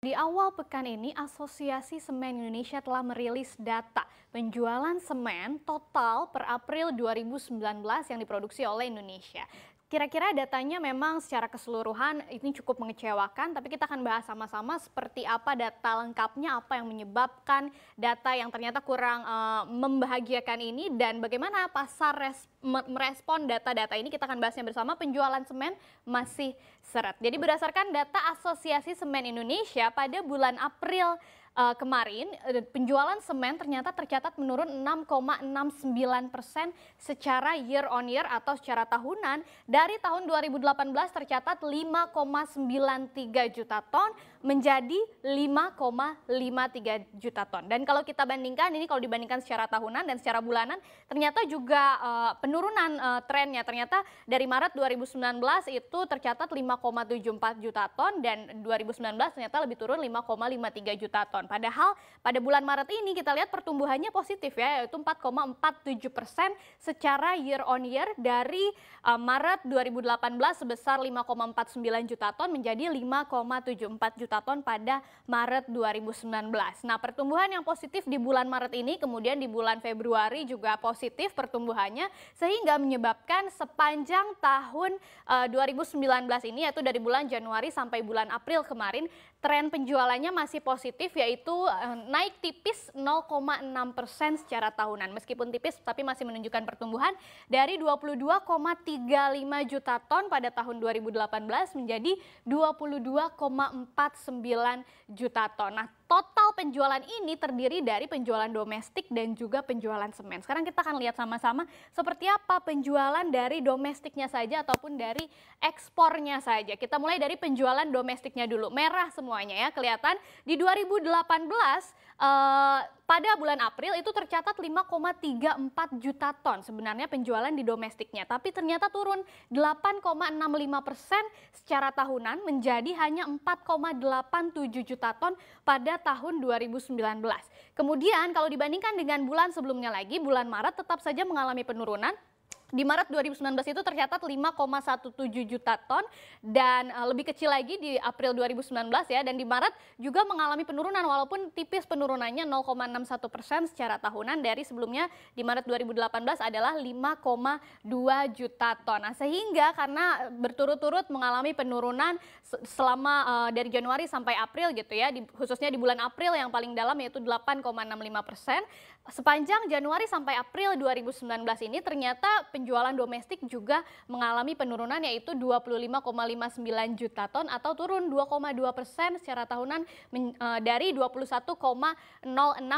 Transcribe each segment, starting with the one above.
Di awal pekan ini, Asosiasi Semen Indonesia telah merilis data penjualan semen total per April 2019 yang diproduksi oleh Indonesia. Kira-kira datanya memang secara keseluruhan ini cukup mengecewakan, tapi kita akan bahas sama-sama seperti apa data lengkapnya, apa yang menyebabkan data yang ternyata kurang uh, membahagiakan ini, dan bagaimana pasar res merespon data-data ini. Kita akan bahasnya bersama. Penjualan semen masih seret. Jadi berdasarkan data Asosiasi Semen Indonesia pada bulan April uh, kemarin eh, penjualan semen ternyata tercatat menurun 6,69 persen secara year on year atau secara tahunan dari tahun 2018 tercatat 5,93 juta ton menjadi 5,53 juta ton dan kalau kita bandingkan ini kalau dibandingkan secara tahunan dan secara bulanan ternyata juga uh, penurunan uh, trennya ternyata dari Maret 2019 itu tercatat 5,74 juta ton dan 2019 ternyata lebih turun 5,53 juta ton. Padahal pada bulan Maret ini kita lihat pertumbuhannya positif ya, yaitu 4,47 persen secara year on year dari uh, Maret 2018 sebesar 5,49 juta ton menjadi 5,74 juta ton pada Maret 2019. Nah pertumbuhan yang positif di bulan Maret ini kemudian di bulan Februari juga positif pertumbuhannya sehingga menyebabkan sepanjang tahun uh, eh, 2019 ini yaitu dari bulan Januari sampai bulan April kemarin tren penjualannya masih positif yaitu yaitu eh, naik tipis 0,6 persen secara tahunan. Meskipun tipis tapi masih menunjukkan pertumbuhan dari 22,35 juta ton pada tahun 2018 menjadi 22,49 juta ton. Nah total penjualan ini terdiri dari penjualan domestik dan juga penjualan semen. Sekarang kita akan lihat sama-sama seperti apa penjualan dari domestiknya saja ataupun dari ekspornya saja. Kita mulai dari penjualan domestiknya dulu. Merah semuanya ya kelihatan di 2018 Uh, pada bulan April itu tercatat 5,34 juta ton sebenarnya penjualan di domestiknya. Tapi ternyata turun 8,65 persen secara tahunan menjadi hanya 4,87 juta ton pada tahun 2019. Kemudian kalau dibandingkan dengan bulan sebelumnya lagi, bulan Maret tetap saja mengalami penurunan di Maret 2019 itu tercatat 5,17 juta ton dan eh, lebih kecil lagi di April 2019 ya dan di Maret juga mengalami penurunan walaupun tipis penurunannya 0,61 persen secara tahunan dari sebelumnya di Maret 2018 adalah 5,2 juta ton. Nah, sehingga karena berturut-turut mengalami penurunan selama eh, dari Januari sampai April gitu ya khususnya di bulan April yang paling dalam yaitu 8,65 persen sepanjang Januari sampai April 2019 ini ternyata penjualan domestik juga mengalami penurunan yaitu 25,59 juta ton atau turun 2,2 persen secara tahunan eh, dari 21,06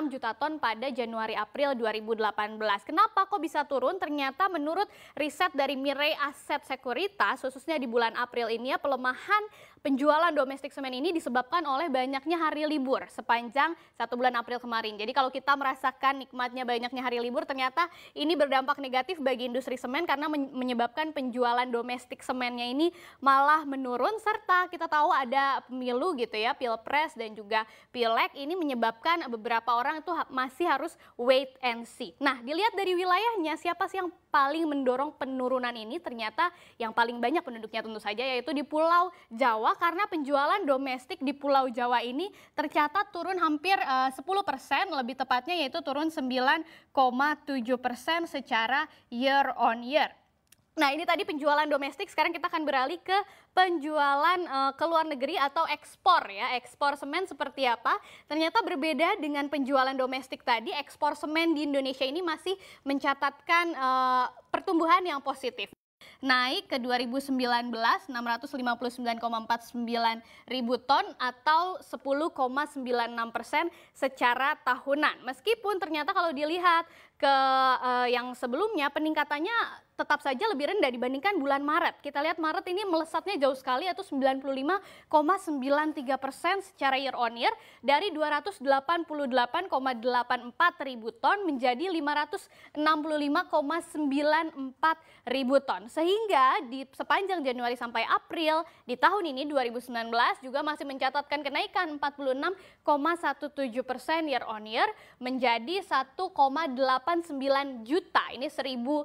juta ton pada Januari April 2018. Kenapa kok bisa turun? Ternyata menurut riset dari Mirai Aset Sekuritas khususnya di bulan April ini ya pelemahan penjualan domestik semen ini disebabkan oleh banyaknya hari libur sepanjang satu bulan April kemarin. Jadi kalau kita merasakan nikmatnya banyaknya hari libur, ternyata ini berdampak negatif bagi industri semen karena menyebabkan penjualan domestik semennya ini malah menurun serta kita tahu ada pemilu gitu ya, pilpres dan juga pilek ini menyebabkan beberapa orang itu masih harus wait and see. Nah, dilihat dari wilayahnya siapa sih yang paling mendorong penurunan ini? Ternyata yang paling banyak penduduknya tentu saja yaitu di Pulau Jawa karena penjualan domestik di Pulau Jawa ini tercatat turun hampir eh, uh, 10 persen, lebih tepatnya yaitu turun 9,7 persen secara year on year. Nah ini tadi penjualan domestik, sekarang kita akan beralih ke penjualan uh, ke luar negeri atau ekspor ya. Ekspor semen seperti apa? Ternyata berbeda dengan penjualan domestik tadi, ekspor semen di Indonesia ini masih mencatatkan uh, pertumbuhan yang positif naik ke 2019 659,49 ribu ton atau 10,96 persen secara tahunan. Meskipun ternyata kalau dilihat ke uh, yang sebelumnya peningkatannya tetap saja lebih rendah dibandingkan bulan Maret. Kita lihat Maret ini melesatnya jauh sekali yaitu 95,93 persen secara year on year dari 288,84 ribu ton menjadi 565,94 ribu ton. Sehingga di sepanjang Januari sampai April di tahun ini 2019 juga masih mencatatkan kenaikan 46,17 persen year on year menjadi 1,8 1,89 juta. Ini 1000 uh, eh,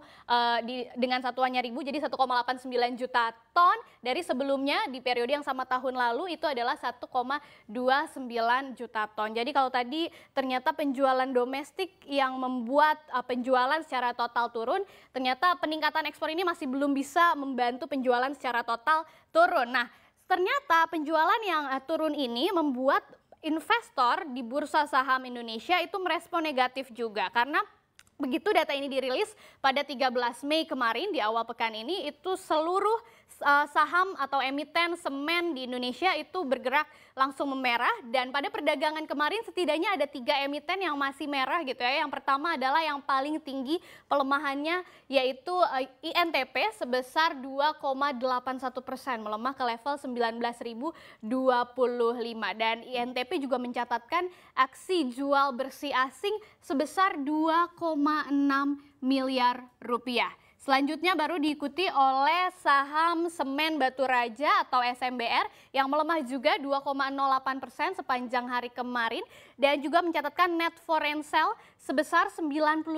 di, dengan satuannya ribu jadi 1,89 juta ton dari sebelumnya di periode yang sama tahun lalu itu adalah 1,29 juta ton. Jadi kalau tadi ternyata penjualan domestik yang membuat uh, penjualan secara total turun, ternyata peningkatan ekspor ini masih belum bisa membantu penjualan secara total turun. Nah, ternyata penjualan yang uh, turun ini membuat investor di bursa saham Indonesia itu merespon negatif juga karena begitu data ini dirilis pada 13 Mei kemarin di awal pekan ini itu seluruh Eh, saham atau emiten semen di Indonesia itu bergerak langsung memerah dan pada perdagangan kemarin setidaknya ada tiga emiten yang masih merah gitu ya. Yang pertama adalah yang paling tinggi pelemahannya yaitu eh, INTP sebesar 2,81 persen melemah ke level 19.025 dan INTP juga mencatatkan aksi jual bersih asing sebesar 2,6 miliar rupiah. Selanjutnya baru diikuti oleh saham semen Batu Raja atau SMBR yang melemah juga 2,08 persen sepanjang hari kemarin dan juga mencatatkan net foreign sale sebesar 95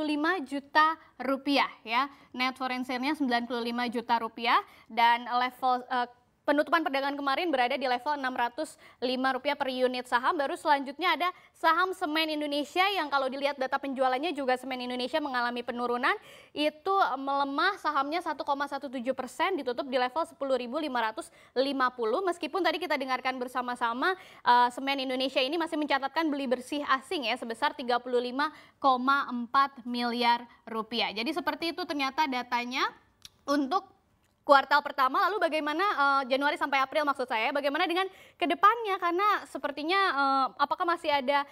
juta rupiah ya. Net foreign sale-nya 95 juta rupiah dan level uh, Penutupan perdagangan kemarin berada di level Rp605 per unit saham. Baru selanjutnya ada saham Semen Indonesia yang kalau dilihat data penjualannya juga Semen Indonesia mengalami penurunan. Itu melemah sahamnya 1,17 persen ditutup di level 10.550. Meskipun tadi kita dengarkan bersama-sama uh, Semen Indonesia ini masih mencatatkan beli bersih asing ya sebesar 35,4 miliar rupiah. Jadi seperti itu ternyata datanya untuk kuartal pertama lalu bagaimana uh, Januari sampai April maksud saya bagaimana dengan kedepannya karena sepertinya uh, apakah masih ada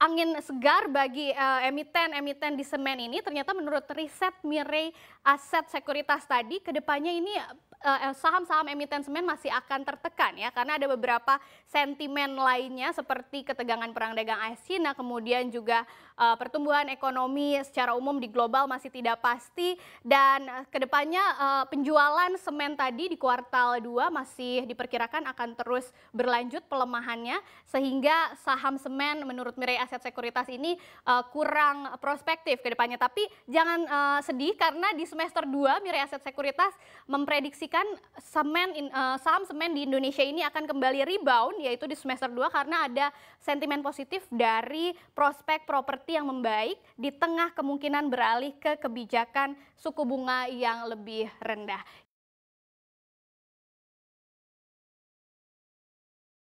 angin segar bagi uh, emiten emiten di semen ini ternyata menurut riset Mirai aset sekuritas tadi kedepannya ini Eh, eh, saham-saham emiten semen masih akan tertekan ya karena ada beberapa sentimen lainnya seperti ketegangan perang dagang AS Cina kemudian juga uh, pertumbuhan ekonomi secara umum di global masih tidak pasti dan kedepannya uh, penjualan semen tadi di kuartal 2 masih diperkirakan akan terus berlanjut pelemahannya sehingga saham semen menurut Mirai Aset Sekuritas ini uh, kurang prospektif kedepannya tapi jangan uh, sedih karena di semester 2 Mirai Aset Sekuritas memprediksi diprediksikan semen uh, saham semen di Indonesia ini akan kembali rebound yaitu di semester 2 karena ada sentimen positif dari prospek properti yang membaik di tengah kemungkinan beralih ke kebijakan suku bunga yang lebih rendah.